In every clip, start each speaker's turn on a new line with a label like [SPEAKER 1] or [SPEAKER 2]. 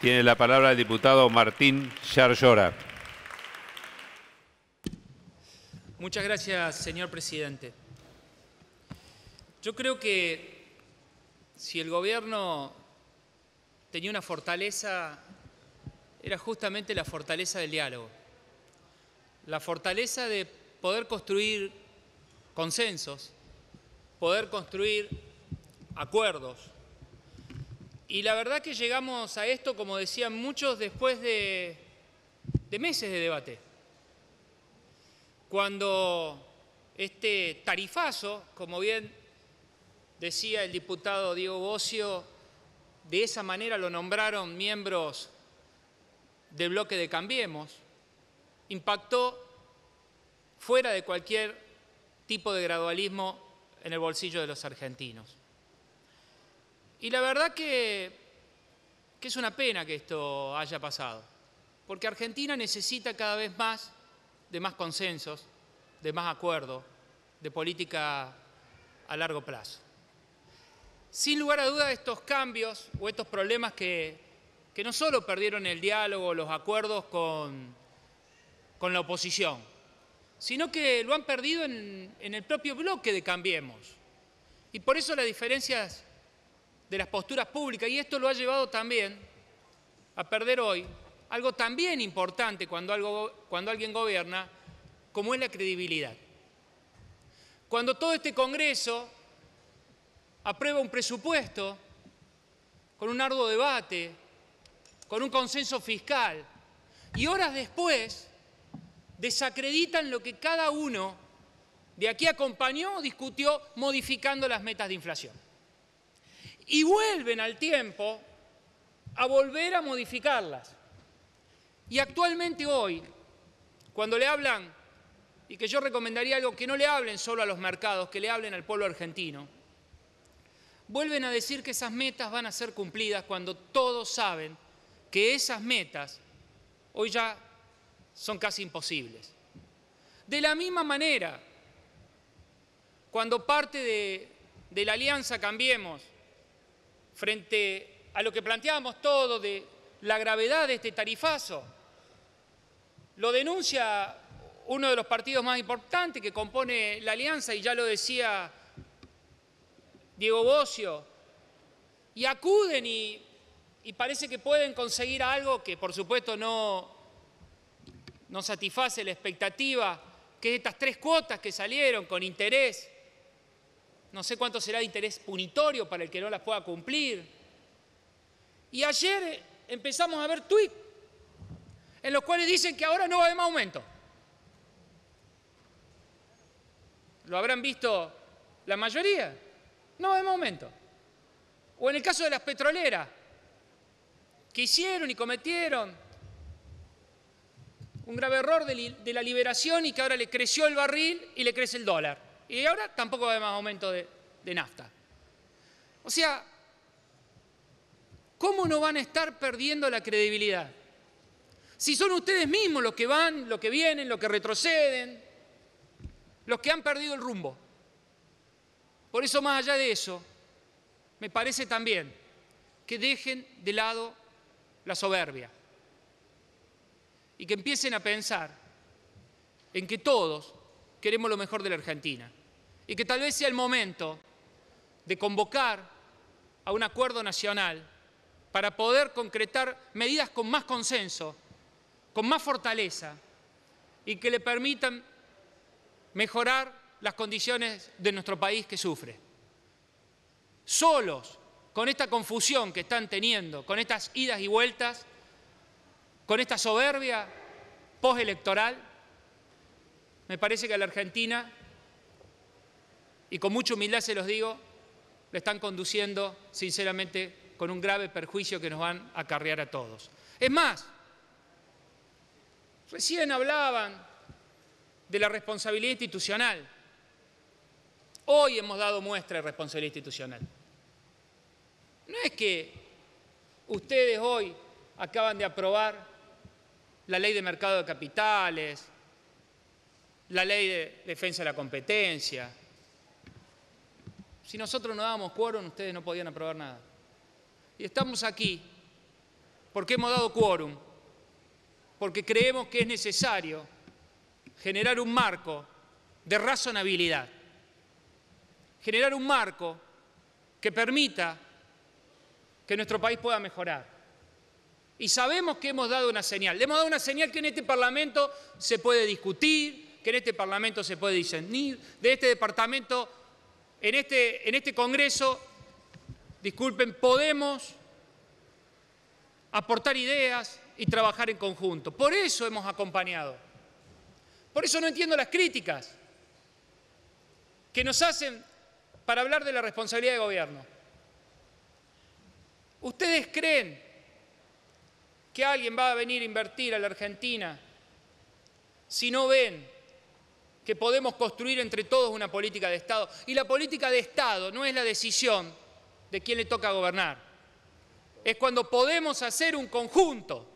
[SPEAKER 1] Tiene la palabra el diputado Martín Charllora. Muchas gracias, señor presidente. Yo creo que si el gobierno tenía una fortaleza, era justamente la fortaleza del diálogo. La fortaleza de poder construir consensos, poder construir acuerdos, y la verdad que llegamos a esto, como decían muchos, después de, meses de debate. Cuando este tarifazo, como bien decía el diputado Diego Bocio, de esa manera lo nombraron miembros del bloque de Cambiemos, impactó fuera de cualquier tipo de gradualismo en el bolsillo de los argentinos. Y la verdad que, es una pena que esto haya pasado, porque Argentina necesita cada vez más de más consensos, de más acuerdo, de política a largo plazo. Sin lugar a dudas, estos cambios o estos problemas que, no solo perdieron el diálogo, los acuerdos con, la oposición, sino que lo han perdido en, en, el propio bloque de Cambiemos. Y por eso las diferencias de las posturas públicas y esto lo ha llevado también a perder hoy algo también importante cuando, alguien gobierna, como es la credibilidad. Cuando todo este Congreso aprueba un presupuesto con un arduo debate, con un consenso fiscal, y horas después desacreditan lo que cada uno de aquí acompañó o discutió modificando las metas de inflación y vuelven al tiempo a volver a modificarlas. Y actualmente hoy, cuando le hablan, y que yo recomendaría algo, que no le hablen solo a los mercados, que le hablen al pueblo argentino, vuelven a decir que esas metas van a ser cumplidas cuando todos saben que esas metas hoy ya son casi imposibles. De la misma manera, cuando parte de, de la alianza Cambiemos, frente a lo que planteábamos todo de la gravedad de este tarifazo. Lo denuncia uno de los partidos más importantes que compone la alianza, y ya lo decía Diego Bocio, y acuden y, parece que pueden conseguir algo que por supuesto no, no satisface la expectativa, que es estas tres cuotas que salieron con interés no sé cuánto será de interés punitorio para el que no las pueda cumplir. Y ayer eh, empezamos a ver tweets en los cuales dicen que ahora no va a haber más aumento. Lo habrán visto la mayoría. No va a haber más aumento. O en el caso de las petroleras, que hicieron y cometieron un grave error de la liberación y que ahora le creció el barril y le crece el dólar. Y ahora tampoco va a haber más aumento de, de nafta. O sea, ¿cómo no van a estar perdiendo la credibilidad? Si son ustedes mismos los que van, los que vienen, los que retroceden, los que han perdido el rumbo. Por eso, más allá de eso, me parece también que dejen de lado la soberbia y que empiecen a pensar en que todos queremos lo mejor de la Argentina y que tal vez sea el momento de convocar a un acuerdo nacional para poder concretar medidas con más consenso, con más fortaleza y que le permitan mejorar las condiciones de nuestro país que sufre. Solos, con esta confusión que están teniendo, con estas idas y vueltas, con esta soberbia postelectoral, me parece que a la Argentina y con mucha humildad se los digo, lo están conduciendo sinceramente con un grave perjuicio que nos van a acarrear a todos. Es más, recién hablaban de la responsabilidad institucional. Hoy hemos dado muestra de responsabilidad institucional. No es que ustedes hoy acaban de aprobar la ley de mercado de capitales, la ley de defensa de la competencia, si nosotros no dábamos quórum, ustedes no podían aprobar nada. Y estamos aquí porque hemos dado quórum, porque creemos que es necesario generar un marco de razonabilidad, generar un marco que permita que nuestro país pueda mejorar. Y sabemos que hemos dado una señal. hemos dado una señal que en este Parlamento se puede discutir, que en este Parlamento se puede discernir, de este departamento este, en este, Congreso, disculpen, podemos aportar ideas y trabajar en conjunto. Por eso hemos acompañado. Por eso no entiendo las críticas que nos hacen para hablar de la responsabilidad de gobierno. ¿Ustedes creen que alguien va a venir a invertir a la Argentina si no ven que podemos construir entre todos una política de Estado. Y la política de Estado no es la decisión de quién le toca gobernar. Es cuando podemos hacer un conjunto,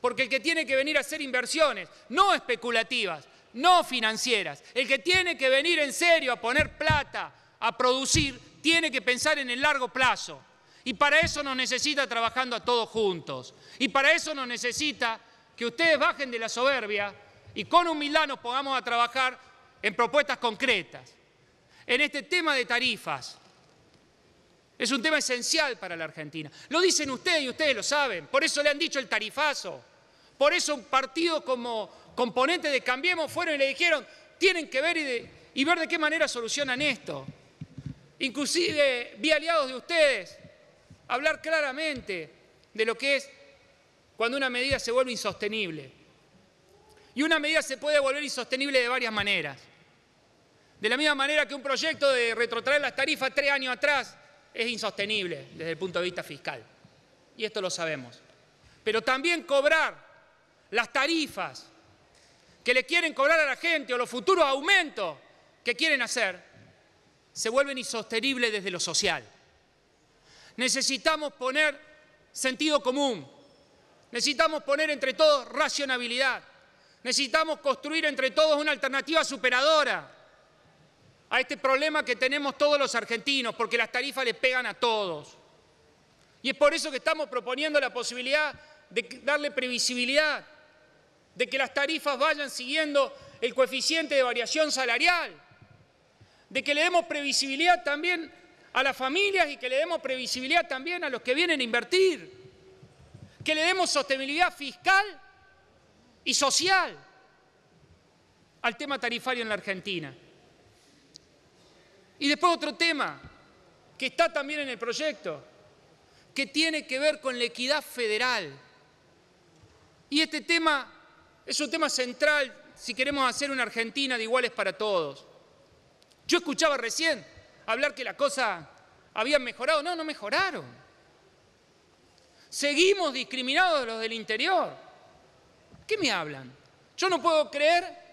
[SPEAKER 1] porque el que tiene que venir a hacer inversiones, no especulativas, no financieras, el que tiene que venir en serio a poner plata, a producir, tiene que pensar en el largo plazo. Y para eso nos necesita trabajando a todos juntos. Y para eso nos necesita que ustedes bajen de la soberbia y con humildad nos pongamos a trabajar en propuestas concretas. En este tema de tarifas, es un tema esencial para la Argentina. Lo dicen ustedes y ustedes lo saben, por eso le han dicho el tarifazo. Por eso un partido como componente de Cambiemos fueron y le dijeron, tienen que ver y, y ver de qué manera solucionan esto. Inclusive vi aliados de ustedes hablar claramente de lo que es cuando una medida se vuelve insostenible. Y una medida se puede volver insostenible de varias maneras. De la misma manera que un proyecto de retrotraer las tarifas tres años atrás es insostenible desde el punto de vista fiscal. Y esto lo sabemos. Pero también cobrar las tarifas que le quieren cobrar a la gente o los futuros aumentos que quieren hacer se vuelven insostenibles desde lo social. Necesitamos poner sentido común, necesitamos poner entre todos racionabilidad, necesitamos construir entre todos una alternativa superadora a este problema que tenemos todos los argentinos, porque las tarifas le pegan a todos. Y es por eso que estamos proponiendo la posibilidad de darle previsibilidad, de que las tarifas vayan siguiendo el coeficiente de variación salarial, de que le demos previsibilidad también a las familias y que le demos previsibilidad también a los que vienen a invertir, que le demos sostenibilidad fiscal y social al tema tarifario en la Argentina. Y después otro tema que está también en el proyecto, que tiene que ver con la equidad federal. Y este tema es un tema central si queremos hacer una Argentina de iguales para todos. Yo escuchaba recién hablar que la cosa había mejorado. No, no mejoraron. Seguimos discriminados los del interior. ¿Qué me hablan? Yo no puedo creer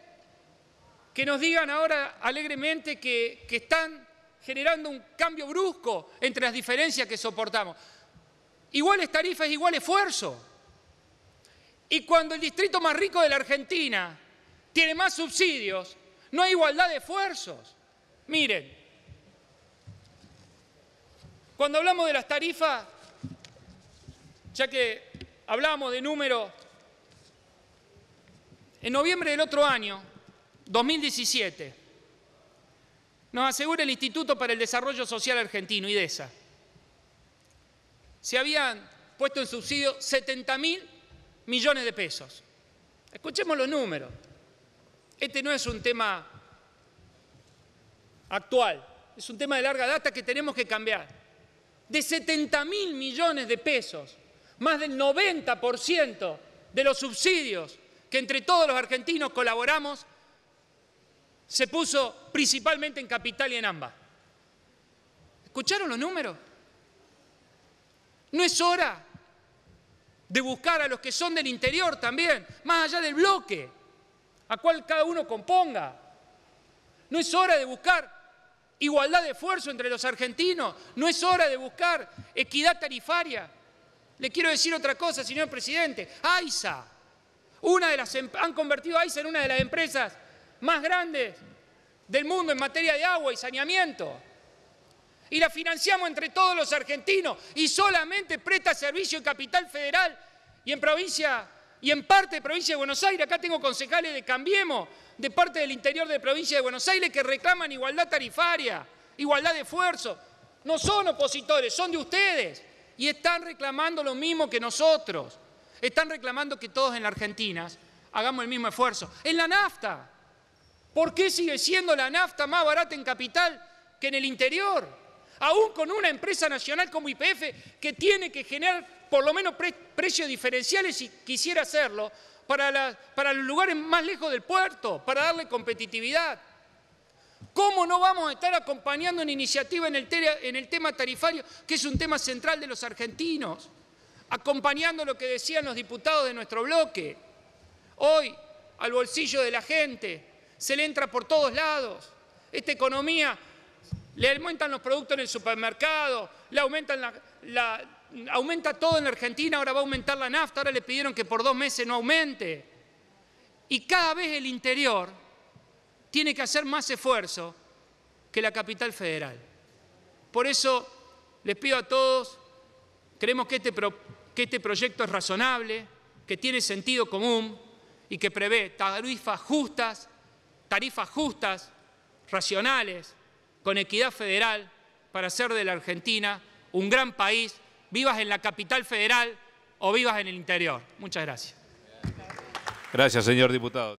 [SPEAKER 1] que nos digan ahora alegremente que, están generando un cambio brusco entre las diferencias que soportamos. Iguales tarifas, igual esfuerzo. Y cuando el distrito más rico de la Argentina tiene más subsidios, no hay igualdad de esfuerzos. Miren, cuando hablamos de las tarifas, ya que hablamos de números, en noviembre del otro año, 2017. Nos asegura el Instituto para el Desarrollo Social Argentino, IDESA. Se habían puesto en subsidio 70 mil millones de pesos. Escuchemos los números. Este no es un tema actual, es un tema de larga data que tenemos que cambiar. De 70 mil millones de pesos, más del 90% de los subsidios que entre todos los argentinos colaboramos se puso principalmente en Capital y en AMBA. ¿Escucharon los números? ¿No es hora de buscar a los que son del interior también, más allá del bloque, a cual cada uno componga? ¿No es hora de buscar igualdad de esfuerzo entre los argentinos? ¿No es hora de buscar equidad tarifaria? Le quiero decir otra cosa, señor presidente. AISA, una de las, em, han convertido a AISA en una de las empresas más grandes del mundo en materia de agua y saneamiento. Y la financiamos entre todos los argentinos y solamente presta servicio en Capital Federal y en provincia y en parte de provincia de Buenos Aires. Acá tengo concejales de Cambiemos, de parte del interior de provincia de Buenos Aires, que reclaman igualdad tarifaria, igualdad de esfuerzo. No son opositores, son de ustedes. Y están reclamando lo mismo que nosotros. Están reclamando que todos en la Argentina hagamos el mismo esfuerzo. En la nafta, ¿Por qué sigue siendo la nafta más barata en capital que en el interior? Aún con una empresa nacional como IPF que tiene que generar por lo menos precios diferenciales si quisiera hacerlo para, los lugares más lejos del puerto, para darle competitividad. ¿Cómo no vamos a estar acompañando una iniciativa en el tema tarifario, que es un tema central de los argentinos? Acompañando lo que decían los diputados de nuestro bloque. Hoy, al bolsillo de la gente, se le entra por todos lados. Esta economía le aumentan los productos en el supermercado, le aumentan la, aumenta todo en la Argentina, ahora va a aumentar la nafta, ahora le pidieron que por dos meses no aumente. Y cada vez el interior tiene que hacer más esfuerzo que la capital federal. Por eso les pido a todos, creemos que este, que este proyecto es razonable, que tiene sentido común y que prevé tarifas justas tarifas justas, racionales, con equidad federal, para hacer de la Argentina un gran país, vivas en la capital federal o vivas en el interior. Muchas gracias. Gracias, señor diputado.